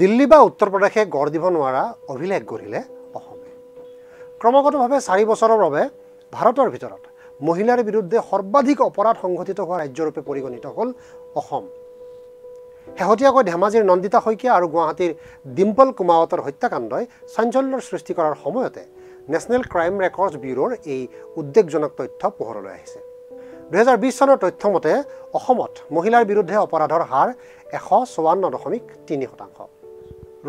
দিল্লী বা উত্তৰ প্ৰদেশে গঢ় দিব নোৱাৰা অভিলেখ গঢ়িলে অসমে ক্ৰমাগতভাৱে চাৰি বছৰৰ বাবে ভাৰতৰ ভিতৰত মহিলাৰ বিৰুদ্ধে সৰ্বাধিক অপৰাধ সংঘটিত হোৱা ৰাজ্যৰূপে পৰিগণিত হ'ল অসম শেহতীয়াকৈ ধেমাজিৰ নন্দিতা শইকীয়া আৰু গুৱাহাটীৰ ডিম্পল কুমাৱতৰ হত্যাকাণ্ডই চাঞ্চল্যৰ সৃষ্টি কৰাৰ সময়তে নেশ্যনেল ক্ৰাইম ৰেকৰ্ডছ ব্যুৰৰ এই উদ্বেগজনক তথ্য পোহৰলৈ আহিছে দুহেজাৰ বিছ চনৰ তথ্য মতে অসমত মহিলাৰ বিৰুদ্ধে অপৰাধৰ হাৰ এশ চৌৱান্ন দশমিক তিনি শতাংশ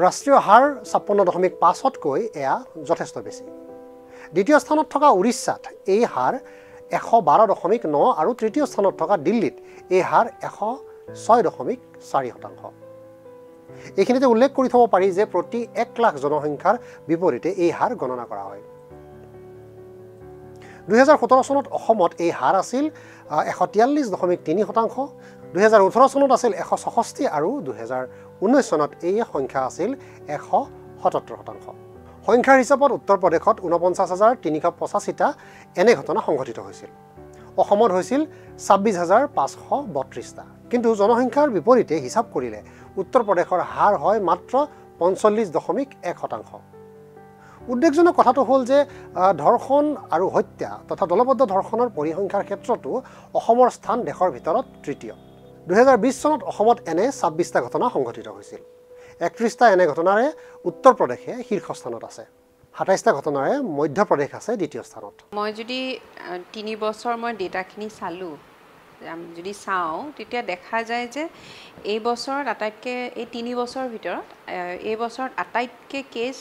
ৰাষ্ট্ৰীয় হাৰ ছাপন্ন দশমিক পাঁচতকৈ এয়া যথেষ্ট বেছি দ্বিতীয় স্থানত থকা উৰিষ্যাত এই হাৰ এশ বাৰ দশমিক ন আৰু তৃতীয় স্থানত থকা দিল্লীত এই হাৰ এশ ছয় দশমিক চাৰি শতাংশ এইখিনিতে উল্লেখ কৰি থ'ব পাৰি যে প্ৰতি এক লাখ জনসংখ্যাৰ বিপৰীতে এই হাৰ গণনা কৰা হয় দুহেজাৰ সোতৰ চনত অসমত এই হাৰ আছিল এশ তিয়াল্লিছ দশমিক তিনি শতাংশ দুহেজাৰ ওঠৰ চনত আছিল এশ ছয়ষষ্ঠি আৰু দুহেজাৰ ঊনৈছ চনত এই সংখ্যা আছিল এশ সত্তৰ শতাংশ সংখ্যাৰ হিচাপত উত্তৰ প্ৰদেশত ঊনপঞ্চাছ হাজাৰ তিনিশ পঁচাশীটা এনে ঘটনা সংঘটিত হৈছিল অসমত হৈছিল ছাব্বিছ হাজাৰ পাঁচশ বত্ৰিছটা কিন্তু জনসংখ্যাৰ বিপৰীতে হিচাপ কৰিলে উত্তৰ প্ৰদেশৰ হাৰ হয় মাত্ৰ পঞ্চল্লিছ দশমিক এক শতাংশ উদ্বেগজনক কথাটো হ'ল যে ধৰ্ষণ আৰু হত্যা তথা দলবদ্ধ ধৰ্ষণৰ পৰিসংখ্যাৰ ক্ষেত্ৰতো অসমৰ স্থান দেশৰ ভিতৰত তৃতীয় দুহেজাৰ বিছ চনত অসমত এনে ছাব্বিছটা ঘটনা সংঘটিত হৈছিল একত্ৰিছটা এনে ঘটনাৰে উত্তৰ প্ৰদেশে শীৰ্ষস্থানত আছে সাতাইছটা ঘটনাৰে মধ্য প্ৰদেশ আছে দ্বিতীয় স্থানত মই যদি তিনি বছৰ মই ডেটাখিনি চালোঁ যদি চাওঁ তেতিয়া দেখা যায় যে এই বছৰত আটাইতকৈ এই তিনি বছৰৰ ভিতৰত এই বছৰত আটাইতকৈ কেচ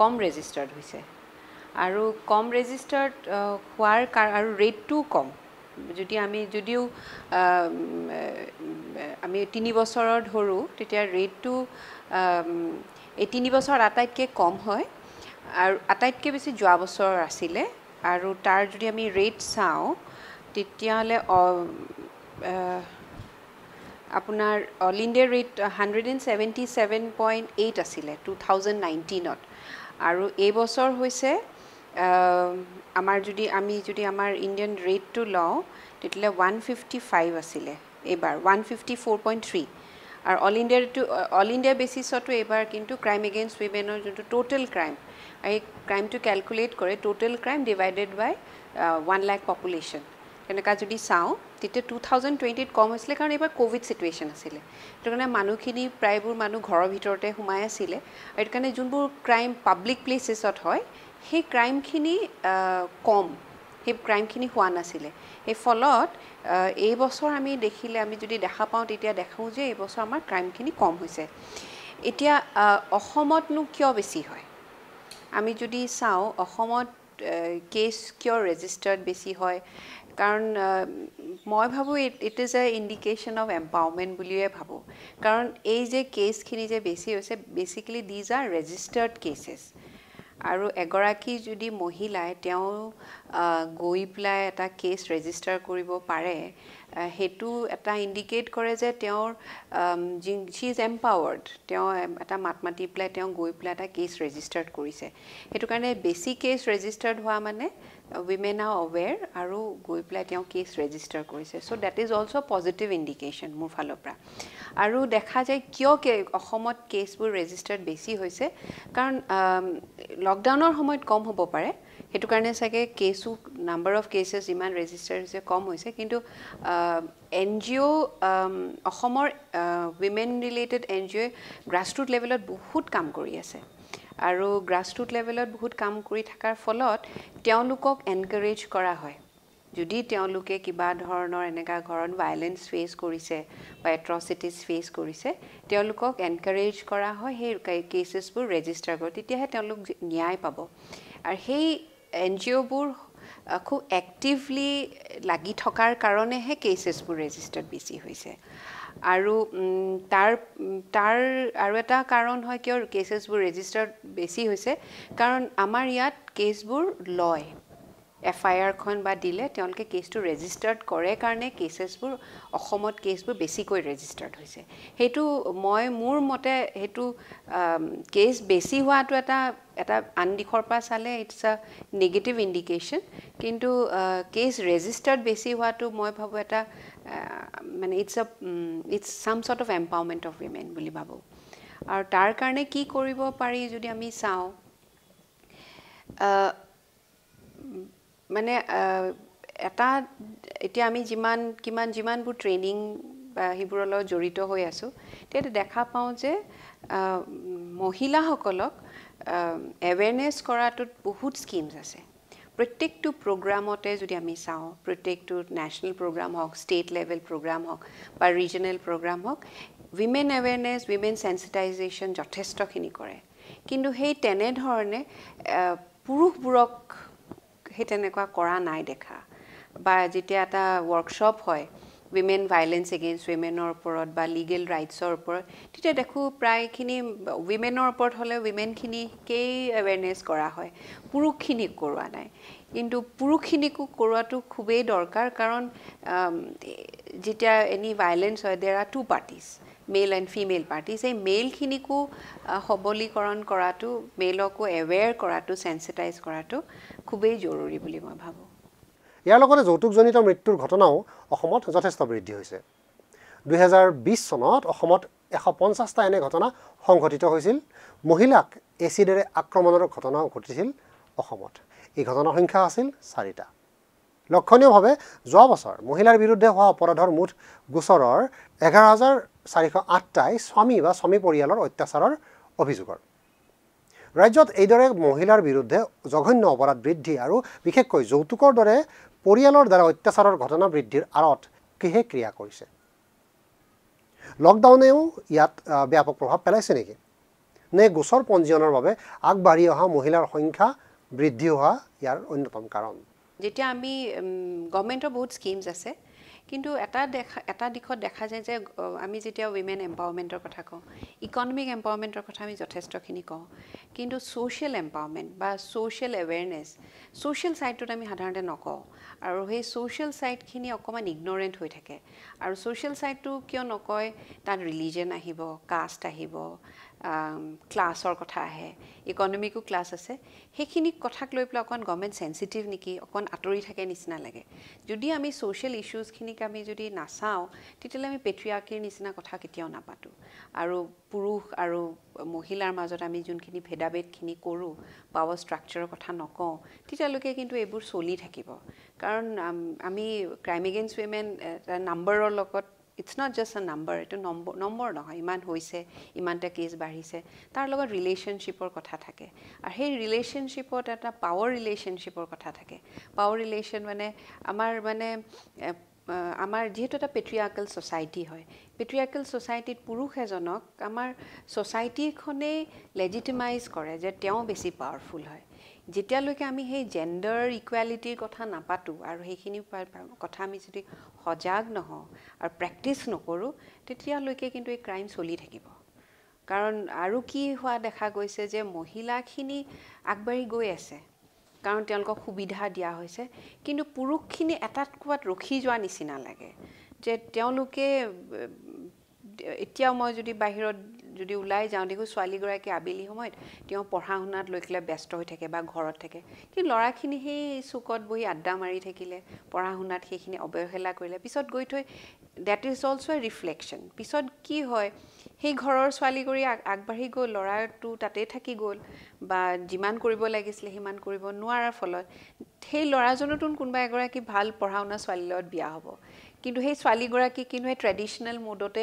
কম ৰেজিষ্টাৰ্ড হৈছে আৰু কম ৰেজিষ্টাৰ্ড হোৱাৰ কাৰ আৰু ৰেটটোও কম যদি আমি যদিও আমি তিনি বছৰৰ ধৰোঁ তেতিয়া ৰেটটো এই তিনি বছৰ আটাইতকৈ কম হয় আৰু আটাইতকৈ বেছি যোৱা বছৰ আছিলে আৰু তাৰ যদি আমি ৰেট চাওঁ তেতিয়াহ'লে আপোনাৰ all India rate hundred and seventy seven point eight আছিলে টু থাউজেণ্ড নাইণ্টিনত আৰু এই বছৰ হৈছে আমাৰ যদি আমি যদি আমাৰ ইণ্ডিয়ান ৰেটটো লওঁ তেতিয়াহ'লে ওৱান ফিফটি ফাইভ আছিলে এইবাৰ one fifty four point three আৰু অল ইণ্ডিয়াটো অল ইণ্ডিয়া বেচিছতো এইবাৰ কিন্তু ক্ৰাইম এগেইনষ্ট উইমেনৰ যোনটো ট'টেল ক্ৰাইম আৰু এই ক্ৰাইমটো কেলকুলেট কৰে total crime divided by one lakh population তেনেকুৱা যদি চাওঁ তেতিয়া টু থাউজেণ্ড টুৱেণ্টিত কম হৈছিলে কাৰণ এইবাৰ ক'ভিড ছিটুৱেশ্যন আছিলে সেইটো কাৰণে মানুহখিনি প্ৰায়বোৰ মানুহ ঘৰৰ ভিতৰতে সোমাই আছিলে আৰু সেইটো কাৰণে যোনবোৰ ক্ৰাইম পাব্লিক প্লেচেছত হয় সেই ক্ৰাইমখিনি কম সেই ক্ৰাইমখিনি হোৱা নাছিলে সেই ফলত এই বছৰ আমি দেখিলে আমি যদি দেখা পাওঁ তেতিয়া দেখোঁ যে এইবছৰ আমাৰ ক্ৰাইমখিনি কম হৈছে এতিয়া অসমতনো কিয় বেছি হয় আমি যদি চাওঁ অসমত কেছ কিয় ৰেজিষ্টাৰ্ড বেছি হয় কাৰণ মই ভাবোঁ it is a indication of empowerment বুলিয়ে ভাবোঁ কাৰণ এই যে কেছখিনি যে বেছি হৈছে basically these are registered cases আৰু এগৰাকী যদি মহিলাই তেওঁ গৈ পেলাই এটা কেছ ৰেজিষ্টাৰ কৰিব পাৰে সেইটো এটা ইণ্ডিকেট কৰে যে তেওঁৰ যি শ্বি ইজ এম্পাৱাৰ্ড তেওঁ এটা মাত মাতি পেলাই তেওঁ গৈ পেলাই এটা কেছ ৰেজিষ্টাৰ্ড কৰিছে সেইটো কাৰণে বেছি কেছ ৰেজিষ্টাৰ্ড হোৱা মানে উইমেন আৰ অৱেৰ আৰু গৈ পেলাই তেওঁ কেছ ৰেজিষ্টাৰ কৰিছে so' that is also' positive indication মোৰ ফালৰ পৰা আৰু দেখা যায় কিয় অসমত কেছবোৰ ৰেজিষ্টাৰ্ড বেছি হৈছে কাৰণ লকডাউনৰ সময়ত কম হ'ব পাৰে সেইটো কাৰণে চাগে কেছো নাম্বাৰ অফ কেছেছ ইমান ৰেজিষ্টাৰ হৈছে কম হৈছে কিন্তু এন জি অ' অসমৰ উইমেন ৰিলেটেড এন জি অ'ই গ্ৰাছৰুট লেভেলত বহুত কাম কৰি আছে আৰু গ্ৰাছৰুট লেভেলত বহুত কাম কৰি থকাৰ ফলত তেওঁলোকক এনকাৰেজ কৰা হয় যদি তেওঁলোকে কিবা ধৰণৰ এনেকুৱা ঘৰত ভায়লেঞ্চ ফেচ কৰিছে বা এট্ৰচিটিজ ফেচ কৰিছে তেওঁলোকক এনকাৰেজ কৰা হয় সেই কেচেছবোৰ ৰেজিষ্টাৰ কৰে তেতিয়াহে তেওঁলোক ন্যায় পাব আৰু সেই এন জি অ'বোৰ খুব এক্টিভলি লাগি থকাৰ কাৰণেহে কেচেছবোৰ ৰেজিষ্টাৰ্ড বেছি হৈছে আৰু তাৰ তাৰ আৰু এটা কাৰণ হয় কিয় কেচেছবোৰ ৰেজিষ্টাৰ্ড বেছি হৈছে কাৰণ আমাৰ ইয়াত কেছবোৰ লয় এফ আই আৰখন বা দিলে তেওঁলোকে কেছটো ৰেজিষ্টাৰ্ড কৰে কাৰণে কেচেছবোৰ অসমত কেছবোৰ বেছিকৈ ৰেজিষ্টাৰ্ড হৈছে সেইটো মই মোৰ মতে সেইটো কেছ বেছি হোৱাটো এটা এটা আন দিশৰ পৰা চালে ইটছ আ নিগেটিভ ইণ্ডিকেশ্যন কিন্তু কেছ ৰেজিষ্টাৰ্ড বেছি হোৱাটো মই ভাবোঁ এটা মানে it's a it's some sort of empowerment of women বুলি ভাবোঁ আৰু তাৰ কাৰণে কি কৰিব পাৰি যদি আমি চাওঁ মানে এটা এতিয়া আমি যিমান কিমান যিমানবোৰ ট্ৰেইনিং বা সেইবোৰৰ লগত জড়িত হৈ আছোঁ তেতিয়া দেখা পাওঁ যে মহিলাসকলক এৱেৰনেছ কৰাটোত বহুত স্কিমছ আছে প্ৰত্যেকটো প্ৰগ্ৰামতে যদি আমি চাওঁ প্ৰত্যেকটো নেশ্যনেল প্ৰগ্ৰাম হওক ষ্টেট লেভেল প্ৰগ্ৰাম হওক বা ৰিজনেল প্ৰগ্ৰাম হওক উইমেন এৱেৰনেছ উইমেন চেন্সিটাইজেশ্যন যথেষ্টখিনি কৰে কিন্তু সেই তেনেধৰণে পুৰুষবোৰক সেই তেনেকুৱা কৰা নাই দেখা বা যেতিয়া এটা ৱৰ্কশ্বপ হয় উইমেন ভাইলেঞ্চ এগেইনষ্ট উইমেনৰ ওপৰত বা লিগেল ৰাইটছৰ ওপৰত তেতিয়া দেখোঁ প্ৰায়খিনি উইমেনৰ ওপৰত হ'লে উইমেনখিনিকেই এৱেৰনেছ কৰা হয় পুৰুষখিনিক কৰোৱা নাই কিন্তু পুৰুষখিনিকো কৰোৱাটো খুবেই দৰকাৰ কাৰণ যেতিয়া এনি ভাইলেঞ্চ হয় there are two parties male and female parties এই মেলখিনিকো সবলীকৰণ কৰাটো মেলকো এৱেৰ কৰাটো চেঞ্চিটাইজ কৰাটো খুবেই জৰুৰী বুলি মই ভাবোঁ ইয়াৰ লগতে যৌতুকজনিত মৃত্যুৰ ঘটনাও অসমত যথেষ্ট বৃদ্ধি হৈছে দুহেজাৰ বিছ চনত অসমত এশ পঞ্চাছটা এনে ঘটনা সংঘটিত হৈছিল মহিলাক এচিডেৰে আক্ৰমণৰ ঘটনাও ঘটিছিল অসমত এই ঘটনাৰ সংখ্যা আছিল চাৰিটা লক্ষণীয়ভাৱে যোৱা বছৰ মহিলাৰ বিৰুদ্ধে হোৱা অপৰাধৰ মুঠ গোচৰৰ এঘাৰ হাজাৰ চাৰিশ আঠটাই স্বামী বা স্বামী পৰিয়ালৰ অত্যাচাৰৰ অভিযোগৰ ৰাজ্যত এইদৰে মহিলাৰ বিৰুদ্ধে জঘন্য অপৰাধ বৃদ্ধি আৰু বিশেষকৈ যৌতুকৰ দৰে পৰিয়ালৰ দ্বাৰা অত্যাচাৰৰ ঘটনা বৃদ্ধিৰ আঁৰত কিহে ক্ৰিয়া কৰিছে লকডাউনেও ইয়াত ব্যাপক প্ৰভাৱ পেলাইছে নেকি নে গোচৰ পঞ্জীয়নৰ বাবে আগবাঢ়ি অহা মহিলাৰ সংখ্যা বৃদ্ধি হোৱা ইয়াৰ অন্যতম কাৰণ যেতিয়া আমি গভমেণ্টৰ বহুত স্কিমছ আছে কিন্তু এটা দেখা এটা দিশত দেখা যায় যে আমি যেতিয়া উইমেন এম্পাৱাৰমেণ্টৰ কথা কওঁ ইকনমিক এম্পাৱাৰমেণ্টৰ কথা আমি যথেষ্টখিনি কওঁ কিন্তু ছ'চিয়েল এম্পাৱাৰমেণ্ট বা ছ'চিয়েল এৱেৰনেছ ছ'চিয়েল ছাইডটোত আমি সাধাৰণতে নকওঁ আৰু সেই ছ'চিয়েল ছাইডখিনি অকণমান ইগন'ৰেণ্ট হৈ থাকে আৰু ছ'চিয়েল ছাইডটো কিয় নকয় তাত ৰিলিজন আহিব কাষ্ট আহিব ক্লাছৰ কথা আহে ইকনমিকো ক্লাছ আছে সেইখিনি কথাক লৈ পেলাই অকণ গভমেণ্ট চেনচিটিভ নেকি অকণ আঁতৰি থাকে নিচিনা লাগে যদি আমি ছ'চিয়েল ইছ্যুজখিনিক আমি যদি নাচাওঁ তেতিয়াহ'লে আমি পেট্ৰিয়াকীৰ নিচিনা কথা কেতিয়াও নাপাতোঁ আৰু পুৰুষ আৰু মহিলাৰ মাজত আমি যোনখিনি ভেদাভেদখিনি কৰোঁ পাৱাৰ ষ্ট্ৰাকচাৰৰ কথা নকওঁ তেতিয়ালৈকে কিন্তু এইবোৰ চলি থাকিব কাৰণ আমি ক্ৰাইম এগেইনষ্ট উইমেন নাম্বাৰৰ লগত it's not just a number এইটো নম্বৰ নম্বৰ নহয় ইমান হৈছে ইমানটা কেছ বাঢ়িছে তাৰ লগত ৰিলেশ্যনশ্বিপৰ কথা থাকে আৰু সেই ৰিলেশ্যনশ্বিপত এটা পাৱাৰ ৰিলেশ্যনশ্বিপৰ কথা থাকে পাৱাৰ ৰিলেশ্যন মানে আমাৰ মানে আমাৰ যিহেতু এটা পেট্ৰিয়াৰ্কেল ছ'চাইটি হয় পেট্ৰিয়াৰ্কেল ছ'চাইটিত পুৰুষ এজনক আমাৰ ছ'চাইটিখনেই লেজিটিমাইজ কৰে যে তেওঁ বেছি পাৱাৰফুল হয় যেতিয়ালৈকে আমি সেই জেণ্ডাৰ ইকুৱেলিটিৰ কথা নাপাতোঁ আৰু সেইখিনি কথা আমি যদি সজাগ নহওঁ আৰু প্ৰেক্টিচ নকৰোঁ তেতিয়ালৈকে কিন্তু এই ক্ৰাইম চলি থাকিব কাৰণ আৰু কি হোৱা দেখা গৈছে যে মহিলাখিনি আগবাঢ়ি গৈ আছে কাৰণ তেওঁলোকক সুবিধা দিয়া হৈছে কিন্তু পুৰুষখিনি এটাত ক'ৰবাত ৰখি যোৱা নিচিনা লাগে যে তেওঁলোকে এতিয়াও মই যদি বাহিৰত যদি ওলাই যাওঁ দেখোঁ ছোৱালীগৰাকী আবেলি সময়ত তেওঁ পঢ়া শুনাত লৈ পেলাই ব্যস্ত হৈ থাকে বা ঘৰত থাকে কিন্তু ল'ৰাখিনি সেই চুকত বহি আড্ডা মাৰি থাকিলে পঢ়া শুনাত সেইখিনি অৱহেলা কৰিলে পিছত গৈ থৈ that is also' a reflection পিছত কি হয় সেই ঘৰৰ ছোৱালীগৰী আগবাঢ়ি গ'ল ল'ৰাটো তাতেই থাকি গ'ল বা যিমান কৰিব লাগিছিলে সিমান কৰিব নোৱাৰাৰ ফলত সেই ল'ৰাজনতো কোনোবা এগৰাকী ভাল পঢ়া শুনা ছোৱালীৰ লগত বিয়া হ'ব কিন্তু সেই ছোৱালীগৰাকী কিন্তু সেই ট্ৰেডিশ্যনেল মোডতে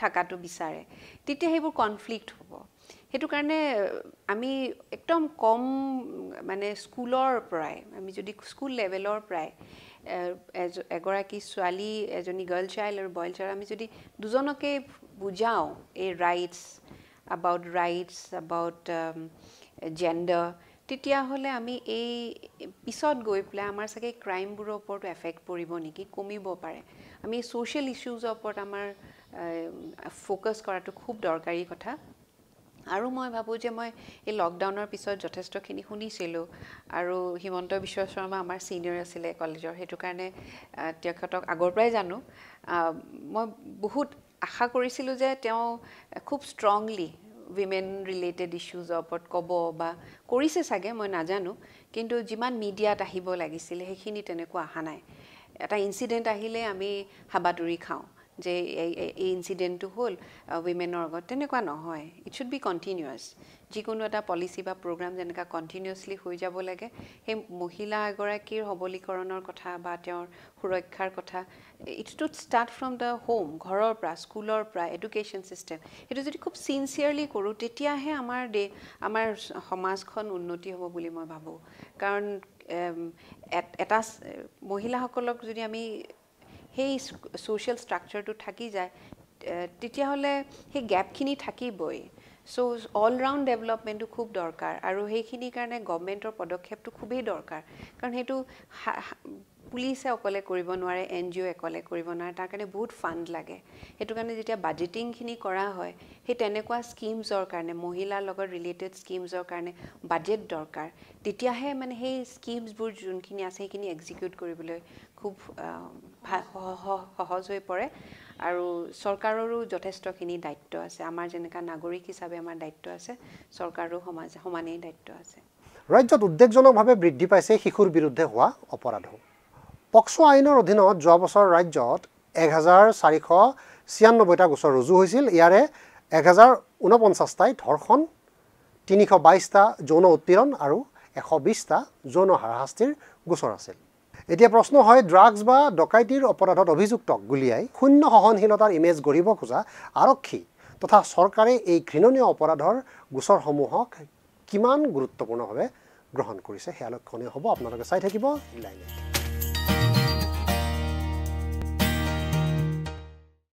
থকাটো বিচাৰে তেতিয়া সেইবোৰ কনফ্লিক্ট হ'ব সেইটো কাৰণে আমি একদম কম মানে স্কুলৰ পৰাই আমি যদি স্কুল লেভেলৰ পৰাই এগৰাকী ছোৱালী এজনী গাৰ্ল চাইল্ড আৰু বইল চাইল্ড আমি যদি দুজনকেই বুজাওঁ এই rights about rights about gender তেতিয়াহ'লে আমি এই পিছত গৈ পেলাই আমাৰ চাগে ক্ৰাইমবোৰৰ ওপৰতো এফেক্ট পৰিব নেকি কমিব পাৰে আমি ছ'চিয়েল ইছ্যুজৰ ওপৰত আমাৰ ফ'কাছ কৰাটো খুব দৰকাৰী কথা আৰু মই ভাবোঁ যে মই এই লকডাউনৰ পিছত যথেষ্টখিনি শুনিছিলোঁ আৰু হিমন্ত বিশ্ব শৰ্মা আমাৰ ছিনিয়ৰ আছিলে কলেজৰ সেইটো কাৰণে তেখেতক আগৰ পৰাই জানো মই বহুত আশা কৰিছিলোঁ যে তেওঁ খুব ষ্ট্ৰংলি উইমেন ৰিলেটেড ইছ্যুজৰ ওপৰত ক'ব বা কৰিছে চাগে মই নাজানো কিন্তু যিমান মিডিয়াত আহিব লাগিছিলে সেইখিনি তেনেকুৱা অহা নাই এটা ইঞ্চিডেণ্ট আহিলে আমি হাবাতৰি খাওঁ যে এই ইঞ্চিডেণ্টটো হ'ল উইমেনৰ আগত তেনেকুৱা নহয় ইট শ্বুড বি কণ্টিনিউৱাছ যিকোনো এটা পলিচি বা প্ৰগ্ৰাম যেনেকুৱা কণ্টিনিউছলি হৈ যাব লাগে সেই মহিলা এগৰাকীৰ সবলীকৰণৰ কথা বা তেওঁৰ সুৰক্ষাৰ কথা ইটটো ষ্টাৰ্ট ফ্ৰম দ্য হোম ঘৰৰ পৰা স্কুলৰ পৰা এডুকেশ্যন ছিষ্টেম সেইটো যদি খুব চিনচিয়াৰলি কৰোঁ তেতিয়াহে আমাৰ দে আমাৰ সমাজখন উন্নতি হ'ব বুলি মই ভাবোঁ কাৰণ এটা মহিলাসকলক যদি আমি সেই ছ'চিয়েল ষ্ট্ৰাকচাৰটো থাকি যায় তেতিয়াহ'লে সেই গেপখিনি থাকিবই চ' অলৰাউণ্ড ডেভেলপমেণ্টো খুব দৰকাৰ আৰু সেইখিনিৰ কাৰণে গভমেণ্টৰ পদক্ষেপটো খুবেই দৰকাৰ কাৰণ সেইটো পুলিচে অকলে কৰিব নোৱাৰে এন জি অ' অকলে কৰিব নোৱাৰে তাৰ কাৰণে বহুত ফাণ্ড লাগে সেইটো কাৰণে যেতিয়া বাজেটিংখিনি কৰা হয় সেই তেনেকুৱা স্কিমছৰ কাৰণে মহিলাৰ লগত ৰিলেটেড স্কিমছৰ কাৰণে বাজেট দৰকাৰ তেতিয়াহে মানে সেই স্কিমছবোৰ যোনখিনি আছে সেইখিনি এক্সিকিউট কৰিবলৈ খুব সহজ হৈ পৰে আৰু চৰকাৰৰো যথেষ্টখিনি দায়িত্ব আছে আমাৰ যেনেকুৱা নাগৰিক হিচাপে আমাৰ দায়িত্ব আছে চৰকাৰৰো সমাজ সমানেই দায়িত্ব আছে ৰাজ্যত উদ্বেগজনকভাৱে বৃদ্ধি পাইছে শিশুৰ বিৰুদ্ধে হোৱা অপৰাধো পক্সো আইনৰ অধীনত যোৱা বছৰ ৰাজ্যত এক হাজাৰ চাৰিশ ছিয়ান্নব্বৈটা গোচৰ ৰুজু হৈছিল ইয়াৰে এক হাজাৰ ঊনপঞ্চাছটাই ধৰ্ষণ তিনিশ বাইছটা যৌন উৎপীড়ন আৰু এশ বিছটা যৌন হাৰাশাস্তিৰ গোচৰ আছিল এতিয়া প্ৰশ্ন হয় ড্ৰাগছ বা ডকাইতিৰ অপৰাধত অভিযুক্তক গুলীয়াই শূন্য সহনশীলতাৰ ইমেজ গঢ়িব খোজা আৰক্ষী তথা চৰকাৰে এই ঘৃণনীয় অপৰাধৰ গোচৰসমূহক কিমান গুৰুত্বপূৰ্ণভাৱে গ্ৰহণ কৰিছে সেয়া লক্ষণীয় হ'ব আপোনালোকে চাই থাকিব